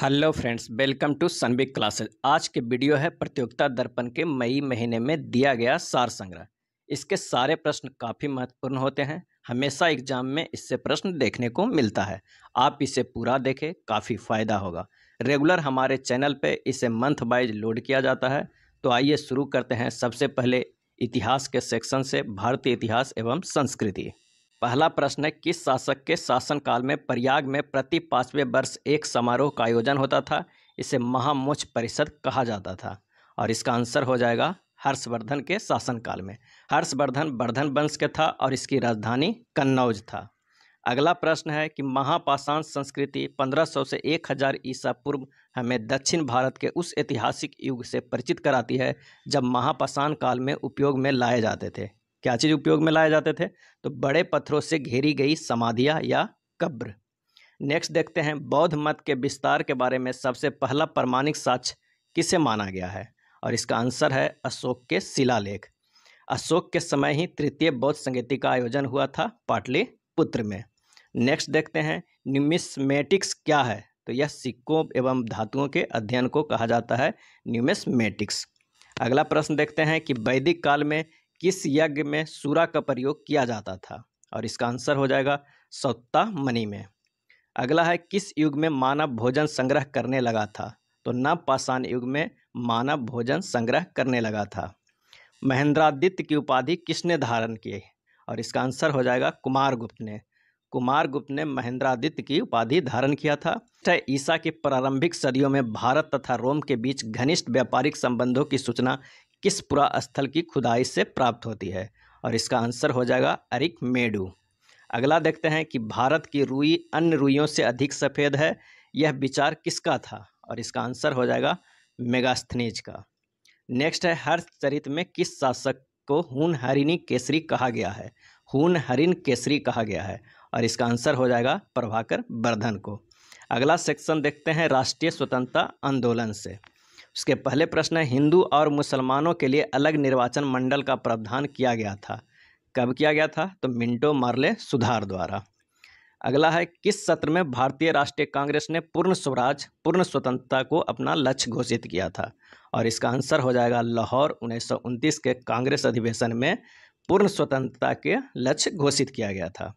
hello friends welcome to सनबिक classes आज के वीडियो है प्रतियोगिता दर्पण के मई महीने में दिया गया सार संग्रह इसके सारे प्रश्न काफ़ी महत्वपूर्ण होते हैं हमेशा एग्जाम में इससे प्रश्न देखने को मिलता है आप इसे पूरा देखें काफ़ी फायदा होगा रेगुलर हमारे चैनल पे इसे मंथ वाइज लोड किया जाता है तो आइए शुरू करते हैं सबसे पहले इतिहास के सेक्शन से भारतीय इतिहास एवं संस्कृति पहला प्रश्न है किस शासक के शासनकाल में प्रयाग में प्रति पाँचवें वर्ष एक समारोह का आयोजन होता था इसे महामोच परिषद कहा जाता था और इसका आंसर हो जाएगा हर्षवर्धन के शासनकाल में हर्षवर्धन वर्धन वंश के था और इसकी राजधानी कन्नौज था अगला प्रश्न है कि महापाषाण संस्कृति 1500 से 1000 ईसा पूर्व हमें दक्षिण भारत के उस ऐतिहासिक युग से परिचित कराती है जब महापाषाण काल में उपयोग में लाए जाते थे क्या चीज़ उपयोग में लाए जाते थे तो बड़े पत्थरों से घेरी गई समाधिया या कब्र नेक्स्ट देखते हैं बौद्ध मत के विस्तार के बारे में सबसे पहला प्रमाणिक साक्ष किसे माना गया है और इसका आंसर है अशोक के शिलालेख अशोक के समय ही तृतीय बौद्ध संगीति का आयोजन हुआ था पाटली पुत्र में नेक्स्ट देखते हैं न्यूमिसमेटिक्स क्या है तो यह सिक्कों एवं धातुओं के अध्ययन को कहा जाता है न्यूमिसमेटिक्स अगला प्रश्न देखते हैं कि वैदिक काल में किस यज्ञ में सूरा का प्रयोग किया जाता था और इसका आंसर हो जाएगा सत्ता मणि में अगला है किस युग में मानव भोजन संग्रह करने लगा था तो नवपाषाण युग में मानव भोजन संग्रह करने लगा था महेंद्रादित्य की उपाधि किसने धारण की और इसका आंसर हो जाएगा कुमार गुप्त ने कुमार गुप्त ने महेंद्रादित्य की उपाधि धारण किया था अच्छा, ईसा के प्रारंभिक सदियों में भारत तथा रोम के बीच घनिष्ठ व्यापारिक संबंधों की सूचना किस पुरा स्थल की खुदाई से प्राप्त होती है और इसका आंसर हो जाएगा अरिक मेडू अगला देखते हैं कि भारत की रुई अन्य रुइयों से अधिक सफ़ेद है यह विचार किसका था और इसका आंसर हो जाएगा मेगास्थनीज का नेक्स्ट है हर चरित में किस शासक को हुन हरिणी केसरी कहा गया है हुन हरिन केसरी कहा गया है और इसका आंसर हो जाएगा प्रभाकर वर्धन को अगला सेक्शन देखते हैं राष्ट्रीय स्वतंत्रता आंदोलन से उसके पहले प्रश्न है हिंदू और मुसलमानों के लिए अलग निर्वाचन मंडल का प्रावधान किया गया था कब किया गया था तो मिंटो मार्ले सुधार द्वारा अगला है किस सत्र में भारतीय राष्ट्रीय कांग्रेस ने पूर्ण स्वराज पूर्ण स्वतंत्रता को अपना लक्ष्य घोषित किया था और इसका आंसर हो जाएगा लाहौर उन्नीस के कांग्रेस अधिवेशन में पूर्ण स्वतंत्रता के लक्ष्य घोषित किया गया था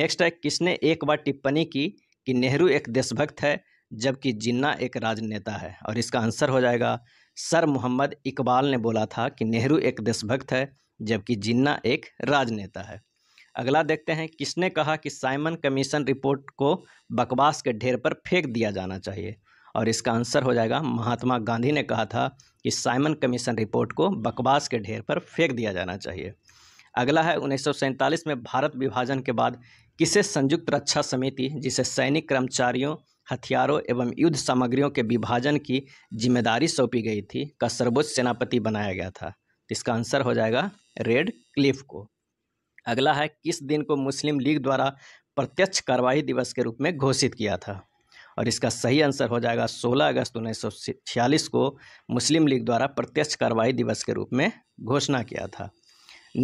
नेक्स्ट है किसने एक बार टिप्पणी की कि नेहरू एक देशभक्त है जबकि जिन्ना एक राजनेता है और इसका आंसर हो जाएगा सर मोहम्मद इकबाल ने बोला था कि नेहरू एक देशभक्त है जबकि जिन्ना एक राजनेता है अगला देखते हैं किसने कहा कि साइमन कमीशन रिपोर्ट को बकवास के ढेर पर फेंक दिया जाना चाहिए और इसका आंसर हो जाएगा महात्मा गांधी ने कहा था कि साइमन कमीशन रिपोर्ट को बकवास के ढेर पर फेंक दिया जाना चाहिए अगला है उन्नीस में भारत विभाजन के बाद किसे संयुक्त रक्षा समिति जिसे सैनिक कर्मचारियों हथियारों एवं युद्ध सामग्रियों के विभाजन की जिम्मेदारी सौंपी गई थी का सर्वोच्च सेनापति बनाया गया था तो इसका आंसर हो जाएगा रेड क्लिफ को अगला है किस दिन को मुस्लिम लीग द्वारा प्रत्यक्ष कार्रवाई दिवस के रूप में घोषित किया था और इसका सही आंसर हो जाएगा 16 अगस्त उन्नीस को मुस्लिम लीग द्वारा प्रत्यक्ष कार्रवाई दिवस के रूप में घोषणा किया था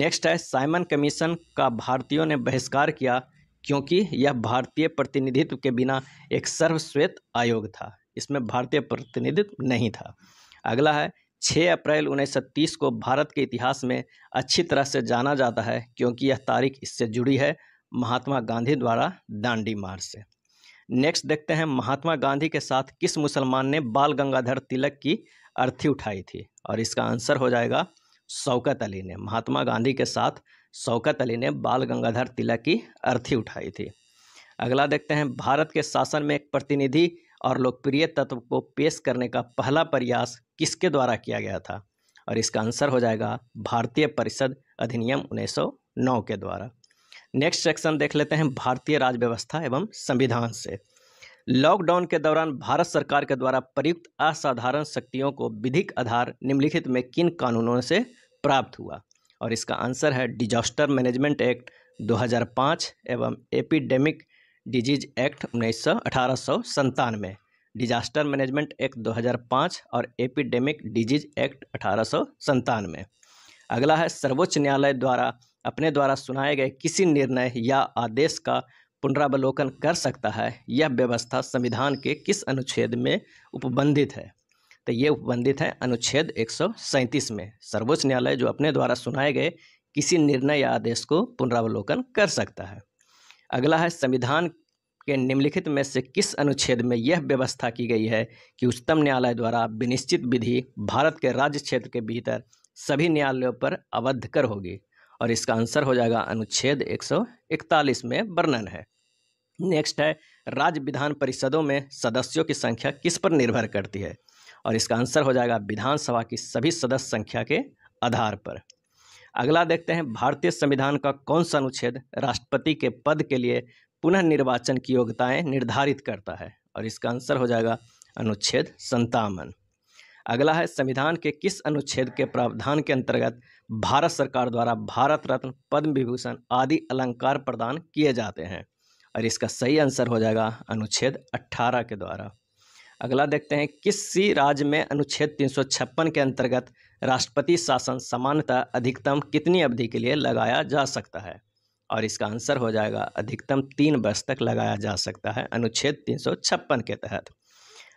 नेक्स्ट है साइमन कमीशन का भारतीयों ने बहिष्कार किया क्योंकि यह भारतीय प्रतिनिधित्व के बिना एक सर्वश्वेत आयोग था इसमें भारतीय प्रतिनिधित्व नहीं था अगला है 6 अप्रैल 1930 को भारत के इतिहास में अच्छी तरह से जाना जाता है क्योंकि यह तारीख इससे जुड़ी है महात्मा गांधी द्वारा दांडी मार्च से नेक्स्ट देखते हैं महात्मा गांधी के साथ किस मुसलमान ने बाल गंगाधर तिलक की अर्थी उठाई थी और इसका आंसर हो जाएगा शौकत अली ने महात्मा गांधी के साथ शौकत अली ने बाल गंगाधर तिलक की अर्थी उठाई थी अगला देखते हैं भारत के शासन में एक प्रतिनिधि और लोकप्रिय तत्व को पेश करने का पहला प्रयास किसके द्वारा किया गया था और इसका आंसर हो जाएगा भारतीय परिषद अधिनियम 1909 के द्वारा नेक्स्ट सेक्शन देख लेते हैं भारतीय राज्य व्यवस्था एवं संविधान से लॉकडाउन के दौरान भारत सरकार के द्वारा प्रयुक्त असाधारण शक्तियों को विधिक आधार निम्नलिखित में किन कानूनों से प्राप्त हुआ और इसका आंसर है डिजास्टर मैनेजमेंट एक्ट 2005 एवं एपिडेमिक डिजीज एक्ट उन्नीस सौ अठारह डिजास्टर मैनेजमेंट एक्ट 2005 और एपिडेमिक डिजीज एक्ट अठारह अगला है सर्वोच्च न्यायालय द्वारा अपने द्वारा सुनाए गए किसी निर्णय या आदेश का पुनरावलोकन कर सकता है यह व्यवस्था संविधान के किस अनुच्छेद में उपबंधित है तो ये उपबंधित हैं अनुच्छेद एक में सर्वोच्च न्यायालय जो अपने द्वारा सुनाए गए किसी निर्णय या आदेश को पुनरावलोकन कर सकता है अगला है संविधान के निम्नलिखित में से किस अनुच्छेद में यह व्यवस्था की गई है कि उच्चतम न्यायालय द्वारा विनिश्चित विधि भारत के राज्य क्षेत्र के भीतर सभी न्यायालयों पर अवध कर होगी और इसका आंसर हो जाएगा अनुच्छेद 141 में वर्णन है नेक्स्ट है राज्य विधान परिषदों में सदस्यों की संख्या किस पर निर्भर करती है और इसका आंसर हो जाएगा विधानसभा की सभी सदस्य संख्या के आधार पर अगला देखते हैं भारतीय संविधान का कौन सा अनुच्छेद राष्ट्रपति के पद के लिए पुनः निर्वाचन की योग्यताएं निर्धारित करता है और इसका आंसर हो जाएगा अनुच्छेद संतावन अगला है संविधान के किस अनुच्छेद के प्रावधान के अंतर्गत भारत सरकार द्वारा भारत रत्न पद्म विभूषण आदि अलंकार प्रदान किए जाते हैं और इसका सही आंसर हो जाएगा अनुच्छेद 18 के द्वारा अगला देखते हैं किसी राज्य में अनुच्छेद छप्पन के अंतर्गत राष्ट्रपति शासन सामान्यतः अधिकतम कितनी अवधि के लिए लगाया जा सकता है और इसका आंसर हो जाएगा अधिकतम तीन वर्ष तक लगाया जा सकता है अनुच्छेद छप्पन के तहत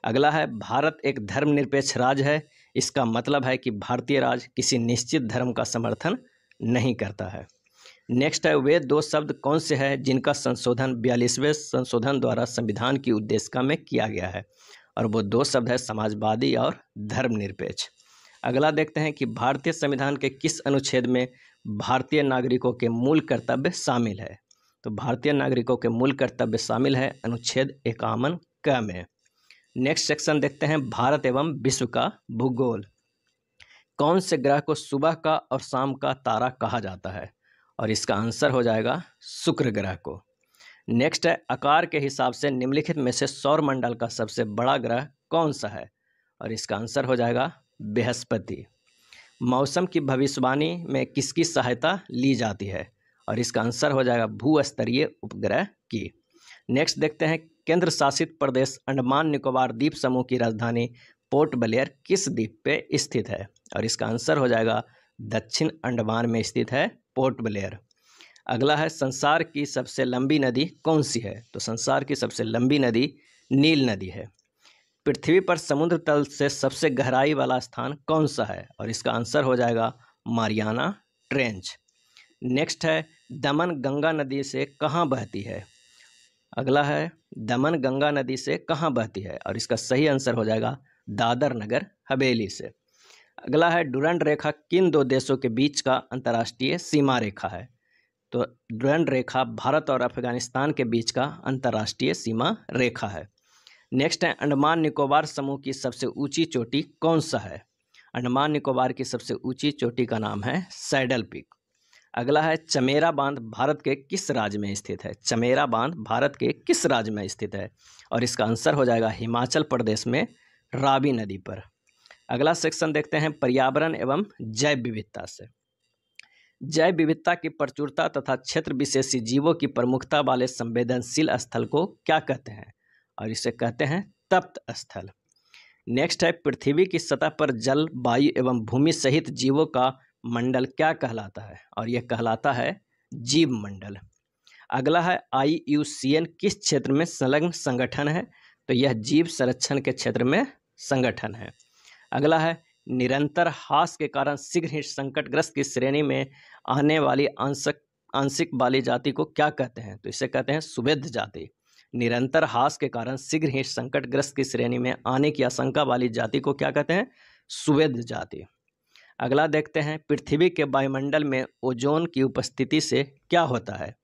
अगला है भारत एक धर्मनिरपेक्ष राज्य है इसका मतलब है कि भारतीय राज्य किसी निश्चित धर्म का समर्थन नहीं करता है नेक्स्ट है वे दो शब्द कौन से हैं जिनका संशोधन बयालीसवें संशोधन द्वारा संविधान की उद्देशिका में किया गया है और वो दो शब्द है समाजवादी और धर्मनिरपेक्ष अगला देखते हैं कि भारतीय संविधान के किस अनुच्छेद में भारतीय नागरिकों के मूल कर्तव्य शामिल है तो भारतीय नागरिकों के मूल कर्तव्य शामिल है अनुच्छेद इक्यावन क में नेक्स्ट सेक्शन देखते हैं भारत एवं विश्व का भूगोल कौन से ग्रह को सुबह का और शाम का तारा कहा जाता है और इसका आंसर हो जाएगा शुक्र ग्रह को नेक्स्ट है आकार के हिसाब से निम्नलिखित में से सौर मंडल का सबसे बड़ा ग्रह कौन सा है और इसका आंसर हो जाएगा बृहस्पति मौसम की भविष्यवाणी में किसकी सहायता ली जाती है और इसका आंसर हो जाएगा भूस्तरीय उपग्रह की नेक्स्ट देखते हैं केंद्र शासित प्रदेश अंडमान निकोबार द्वीप समूह की राजधानी पोर्ट ब्लेयर किस द्वीप पे स्थित है और इसका आंसर हो जाएगा दक्षिण अंडमान में स्थित है पोर्ट ब्लेयर अगला है संसार की सबसे लंबी नदी कौन सी है तो संसार की सबसे लंबी नदी नील नदी है पृथ्वी पर समुद्र तल से सबसे गहराई वाला स्थान कौन सा है और इसका आंसर हो जाएगा मारियाना ट्रेंच नेक्स्ट है दमन गंगा नदी से कहाँ बहती है अगला है दमन गंगा नदी से कहाँ बहती है और इसका सही आंसर हो जाएगा दादर नगर हवेली से अगला है डुरंड रेखा किन दो देशों के बीच का अंतर्राष्ट्रीय सीमा रेखा है तो ड्रोन रेखा भारत और अफगानिस्तान के बीच का अंतर्राष्ट्रीय सीमा रेखा है नेक्स्ट है अंडमान निकोबार समूह की सबसे ऊंची चोटी कौन सा है अंडमान निकोबार की सबसे ऊंची चोटी का नाम है सैडल पिक अगला है चमेरा बांध भारत के किस राज्य में स्थित है चमेरा बांध भारत के किस राज्य में स्थित है और इसका आंसर हो जाएगा हिमाचल प्रदेश में रावी नदी पर अगला सेक्शन देखते हैं पर्यावरण एवं जैव विविधता से जैव विविधता की प्रचुरता तथा क्षेत्र विशेषी जीवों की प्रमुखता वाले संवेदनशील स्थल को क्या कहते हैं और इसे कहते हैं तप्त स्थल नेक्स्ट है पृथ्वी की सतह पर जल वायु एवं भूमि सहित जीवों का मंडल क्या कहलाता है और यह कहलाता है जीव मंडल अगला है आई यू सी एन किस क्षेत्र में संलग्न संगठन है तो यह जीव संरक्षण के क्षेत्र में संगठन है अगला है निरंतर हास के कारण शीघ्र ही संकटग्रस्त की श्रेणी में आने वाली आंशक आंशिक वाली जाति को क्या कहते हैं तो इसे कहते हैं सुवेद जाति निरंतर हास के कारण शीघ्र ही संकटग्रस्त की श्रेणी में आने की आशंका वाली जाति को क्या कहते हैं सुवेद जाति अगला देखते हैं पृथ्वी के वायुमंडल में ओजोन की उपस्थिति से क्या होता है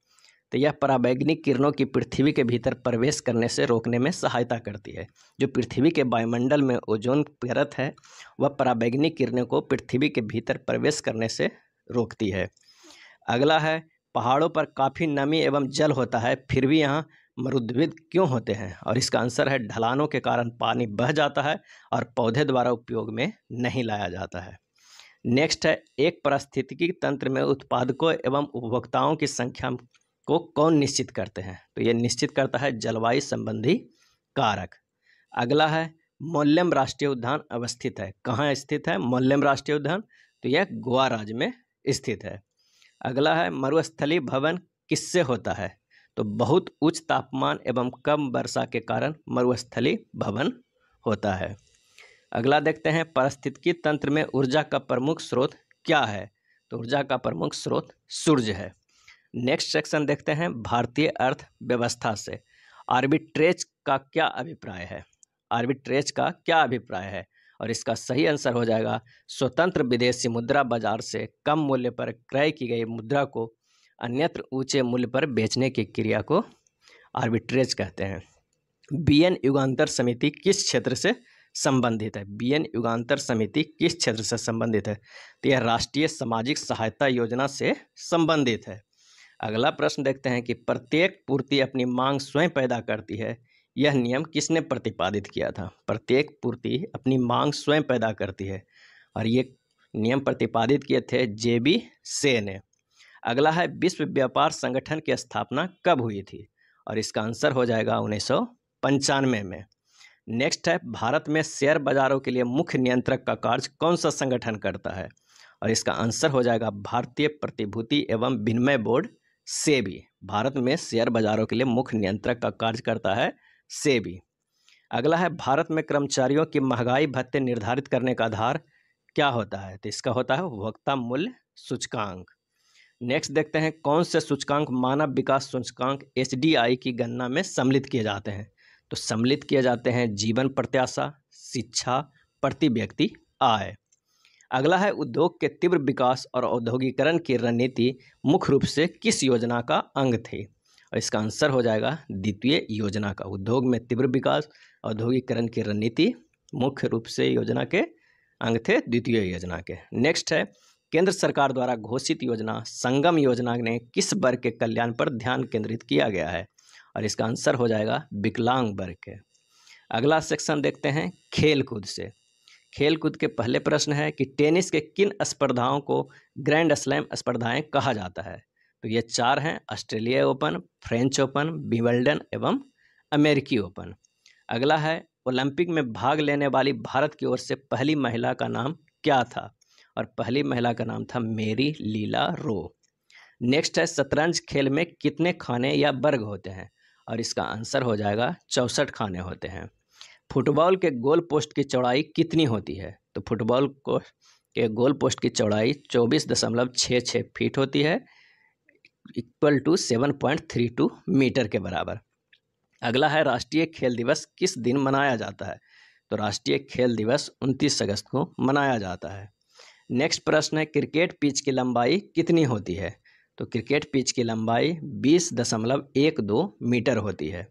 तो यह पराबैग्निक किरणों की पृथ्वी के भीतर प्रवेश करने से रोकने में सहायता करती है जो पृथ्वी के वायुमंडल में ओजोन परत है वह पराबैग्निक किरणों को पृथ्वी के भीतर प्रवेश करने से रोकती है अगला है पहाड़ों पर काफ़ी नमी एवं जल होता है फिर भी यहाँ मरुद्विद क्यों होते हैं और इसका आंसर है ढलानों के कारण पानी बह जाता है और पौधे द्वारा उपयोग में नहीं लाया जाता है नेक्स्ट है एक पारिस्थितिकी तंत्र में उत्पादकों एवं उपभोक्ताओं की संख्या को कौन निश्चित करते हैं तो ये निश्चित करता है जलवायु संबंधी कारक अगला है मौल्यम राष्ट्रीय उद्यान अवस्थित है कहाँ स्थित है मौल्यम राष्ट्रीय उद्यान तो यह गोवा राज्य में स्थित है अगला है मरुस्थली भवन किससे होता है तो बहुत उच्च तापमान एवं कम वर्षा के कारण मरुस्थली भवन होता है अगला देखते हैं परिस्थितिकी तंत्र में ऊर्जा का प्रमुख स्रोत क्या है तो ऊर्जा का प्रमुख स्रोत सूर्य है नेक्स्ट सेक्शन देखते हैं भारतीय अर्थव्यवस्था से आर्बिट्रेज का क्या अभिप्राय है आर्बिट्रेज का क्या अभिप्राय है और इसका सही आंसर हो जाएगा स्वतंत्र विदेशी मुद्रा बाजार से कम मूल्य पर क्रय की गई मुद्रा को अन्यत्र ऊंचे मूल्य पर बेचने की क्रिया को आर्बिट्रेज कहते हैं बीएन युगांतर समिति किस क्षेत्र से संबंधित है बीएन युगांतर समिति किस क्षेत्र से संबंधित है तो यह राष्ट्रीय सामाजिक सहायता योजना से संबंधित है अगला प्रश्न देखते हैं कि प्रत्येक पूर्ति अपनी मांग स्वयं पैदा करती है यह नियम किसने प्रतिपादित किया था प्रत्येक पूर्ति अपनी मांग स्वयं पैदा करती है और ये नियम प्रतिपादित किए थे जे बी से ने अगला है विश्व व्यापार संगठन की स्थापना कब हुई थी और इसका आंसर हो जाएगा उन्नीस में नेक्स्ट है भारत में शेयर बाजारों के लिए मुख्य नियंत्रक का कार्य कौन सा संगठन करता है और इसका आंसर हो जाएगा भारतीय प्रतिभूति एवं विनिमय बोर्ड सेबी भारत में शेयर बाजारों के लिए मुख्य नियंत्रक का कार्य करता है सेबी अगला है भारत में कर्मचारियों की महंगाई भत्ते निर्धारित करने का आधार क्या होता है तो इसका होता है उपभोक्ता मूल्य सूचकांक नेक्स्ट देखते हैं कौन से सूचकांक मानव विकास सूचकांक एस की गणना में सम्मिलित किए जाते हैं तो सम्मिलित किए जाते हैं जीवन प्रत्याशा शिक्षा प्रति व्यक्ति आय अगला है उद्योग के तीव्र विकास और औद्योगिकरण की रणनीति मुख्य रूप से किस योजना का अंग थे और इसका आंसर हो जाएगा द्वितीय योजना का उद्योग में तीव्र विकास औद्योगिकरण की रणनीति मुख्य रूप से योजना के अंग थे द्वितीय योजना के नेक्स्ट है केंद्र सरकार द्वारा घोषित योजना संगम योजना ने किस वर्ग के कल्याण पर ध्यान केंद्रित किया गया है और इसका आंसर हो जाएगा विकलांग वर्ग के अगला सेक्शन देखते हैं खेल कूद से खेलकूद के पहले प्रश्न है कि टेनिस के किन स्पर्धाओं को ग्रैंड स्लैम स्पर्धाएं कहा जाता है तो ये चार हैं Australia Open French Open Wimbledon एवं अमेरिकी ओपन अगला है ओलंपिक में भाग लेने वाली भारत की ओर से पहली महिला का नाम क्या था और पहली महिला का नाम था मेरी लीला रो नेक्स्ट है शतरंज खेल में कितने खाने या वर्ग होते हैं और इसका आंसर हो जाएगा चौंसठ खाने होते हैं फुटबॉल के गोल पोस्ट की चौड़ाई कितनी होती है तो फुटबॉल को के गोल पोस्ट की चौड़ाई चौबीस दशमलव छः छः फीट होती है equal to seven point three two metre के बराबर अगला है राष्ट्रीय खेल दिवस किस दिन मनाया जाता है तो राष्ट्रीय खेल दिवस उनतीस अगस्त को मनाया जाता है नेक्स्ट प्रश्न है क्रिकेट पिच की लंबाई कितनी होती है तो क्रिकेट पिच की लंबाई बीस दशमलव एक दो मीटर होती है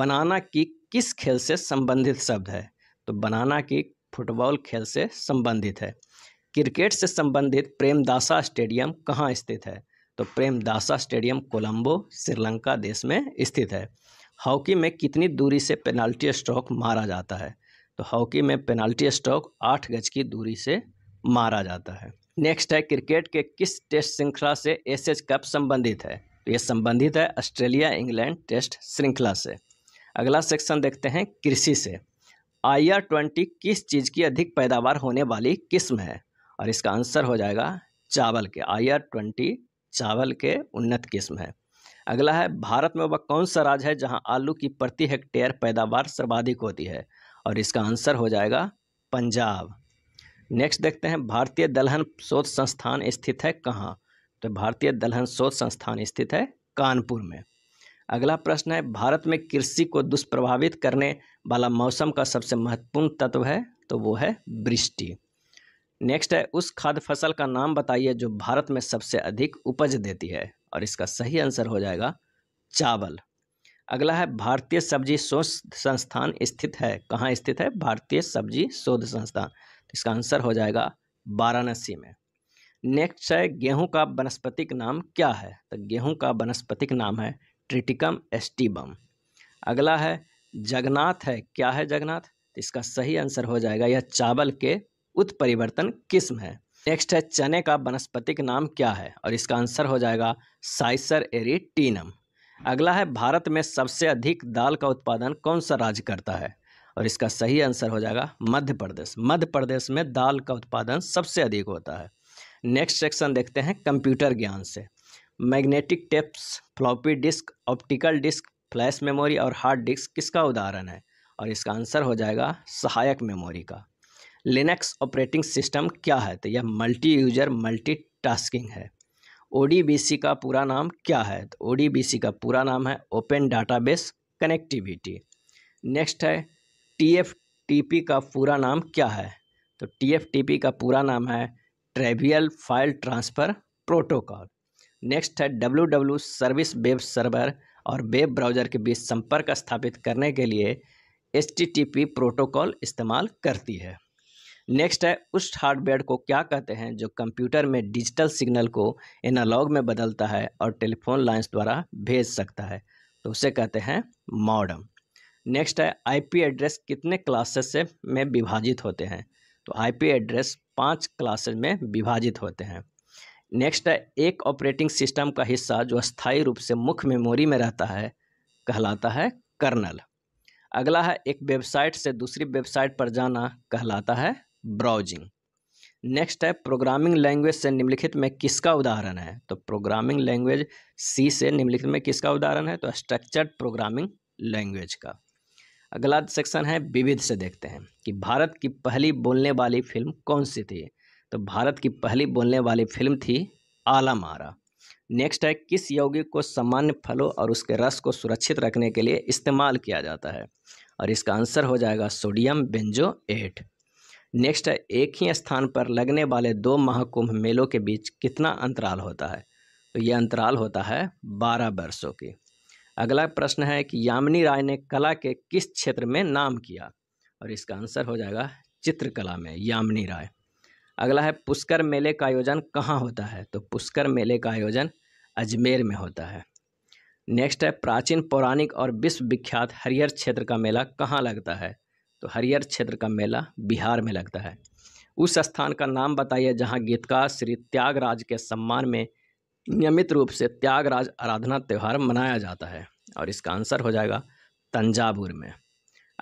बनाना की किस खेल से संबंधित शब्द है तो बनाना किक फुटबॉल खेल से संबंधित है क्रिकेट से संबंधित प्रेमदासा स्टेडियम कहाँ स्थित है तो प्रेमदासा स्टेडियम कोलंबो श्रीलंका देश में स्थित है हॉकी में कितनी दूरी से पेनाल्टी स्ट्रोक मारा जाता है तो हॉकी में पेनाल्टी स्ट्रोक आठ गज की दूरी से मारा जाता है नेक्स्ट है क्रिकेट के किस टेस्ट श्रृंखला से एस एच कप संबंधित है तो ये संबंधित है ऑस्ट्रेलिया इंग्लैंड टेस्ट श्रृंखला से अगला सेक्शन देखते हैं कृषि से आई आर ट्वेंटी किस चीज़ की अधिक पैदावार होने वाली किस्म है और इसका आंसर हो जाएगा चावल के आई आर ट्वेंटी चावल के उन्नत किस्म है अगला है भारत में वह कौन सा राज्य है जहां आलू की प्रति हेक्टेयर पैदावार सर्वाधिक होती है और इसका आंसर हो जाएगा पंजाब नेक्स्ट देखते हैं भारतीय दलहन शोध संस्थान स्थित है कहाँ तो भारतीय दलहन शोध संस्थान स्थित है कानपुर में अगला प्रश्न है भारत में कृषि को दुष्प्रभावित करने वाला मौसम का सबसे महत्वपूर्ण तत्व है तो वो है वृष्टि नेक्स्ट है उस खाद्य फसल का नाम बताइए जो भारत में सबसे अधिक उपज देती है और इसका सही आंसर हो जाएगा चावल अगला है भारतीय सब्जी शोध संस्थान स्थित है कहाँ स्थित है भारतीय सब्जी शोध संस्थान तो इसका आंसर हो जाएगा वाराणसी में नेक्स्ट है गेहूं का वनस्पतिक नाम क्या है तो गेहूं का वनस्पतिक नाम है ट्रिटिकम एस्टिबम अगला है जगनाथ है क्या है जगनाथ तो इसका सही आंसर हो जाएगा यह चावल के उत्परिवर्तन किस्म है नेक्स्ट है चने का वनस्पतिक नाम क्या है और इसका आंसर हो जाएगा साइसर एरिटीनम अगला है भारत में सबसे अधिक दाल का उत्पादन कौन सा राज्य करता है और इसका सही आंसर हो जाएगा मध्य प्रदेश मध्य प्रदेश में दाल का उत्पादन सबसे अधिक होता है नेक्स्ट सेक्शन देखते हैं कंप्यूटर ज्ञान से magnetic tapes floppy disk optical disk flash memory और हार्ड डिस्क किसका उदाहरण है और इसका आंसर हो जाएगा सहायक मेमोरी का लिनक्स ऑपरेटिंग सिस्टम क्या है तो यह मल्टी यूजर मल्टी टास्किंग है ओ का पूरा नाम क्या है तो ओ का पूरा नाम है ओपन डाटाबेस कनेक्टिविटी नेक्स्ट है टी का पूरा नाम क्या है तो टी का पूरा नाम है trivial file transfer protocol next है W W service web server और वेब ब्राउज़र के बीच संपर्क स्थापित करने के लिए एच प्रोटोकॉल इस्तेमाल करती है नेक्स्ट है उस हार्डवेयर को क्या कहते हैं जो कंप्यूटर में डिजिटल सिग्नल को एनालॉग में बदलता है और टेलीफोन लाइन्स द्वारा भेज सकता है तो उसे कहते हैं मॉडम नेक्स्ट है आईपी एड्रेस कितने क्लासेस से तो में विभाजित होते हैं तो आईपी एड्रेस पांच क्लासेस में विभाजित होते हैं नेक्स्ट है एक ऑपरेटिंग सिस्टम का हिस्सा जो स्थायी रूप से मुख्य मेमोरी में रहता है कहलाता है कर्नल अगला है एक वेबसाइट से दूसरी वेबसाइट पर जाना कहलाता है ब्राउजिंग नेक्स्ट है प्रोग्रामिंग लैंग्वेज से निम्नलिखित में किसका उदाहरण है तो प्रोग्रामिंग लैंग्वेज सी से निम्नलिखित में किसका उदाहरण है तो स्ट्रक्चर्ड प्रोग्रामिंग लैंग्वेज का अगला सेक्शन है विविध से देखते हैं कि भारत की पहली बोलने वाली फिल्म कौन सी थी तो भारत की पहली बोलने वाली फिल्म थी आला मारा नेक्स्ट है किस यौगिक को सामान्य फलों और उसके रस को सुरक्षित रखने के लिए इस्तेमाल किया जाता है और इसका आंसर हो जाएगा सोडियम बेंजो एट नेक्स्ट है एक ही स्थान पर लगने वाले दो महाकुंभ मेलों के बीच कितना अंतराल होता है तो यह अंतराल होता है बारह वर्षों की अगला प्रश्न है कि यामिनी राय ने कला के किस क्षेत्र में नाम किया और इसका आंसर हो जाएगा चित्रकला में यामिनी राय अगला है पुष्कर मेले का आयोजन कहाँ होता है तो पुष्कर मेले का आयोजन अजमेर में होता है नेक्स्ट है प्राचीन पौराणिक और विश्वविख्यात हरियर क्षेत्र का मेला कहाँ लगता है तो हरियर क्षेत्र का मेला बिहार में लगता है उस स्थान का नाम बताइए जहाँ गीतकार श्री त्यागराज के सम्मान में नियमित रूप से त्यागराज आराधना त्यौहार मनाया जाता है और इसका आंसर हो जाएगा तंजावुर में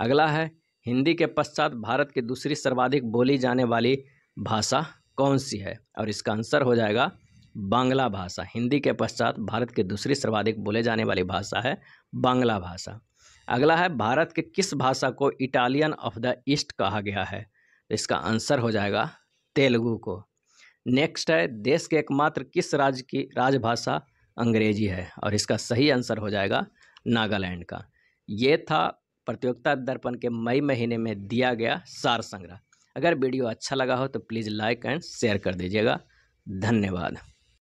अगला है हिंदी के पश्चात भारत की दूसरी सर्वाधिक बोली जाने वाली भाषा कौन सी है और इसका आंसर हो जाएगा बांग्ला भाषा हिंदी के पश्चात भारत की दूसरी सर्वाधिक बोले जाने वाली भाषा है बांग्ला भाषा अगला है भारत के किस भाषा को इटालियन ऑफ द ईस्ट कहा गया है तो इसका आंसर हो जाएगा तेलुगु को नेक्स्ट है देश के एकमात्र किस राज्य की राजभाषा अंग्रेजी है और इसका सही आंसर हो जाएगा नागालैंड का ये था प्रतियोगिता दर्पण के मई महीने में दिया गया सार संग्रह अगर वीडियो अच्छा लगा हो तो प्लीज़ लाइक एंड शेयर कर दीजिएगा धन्यवाद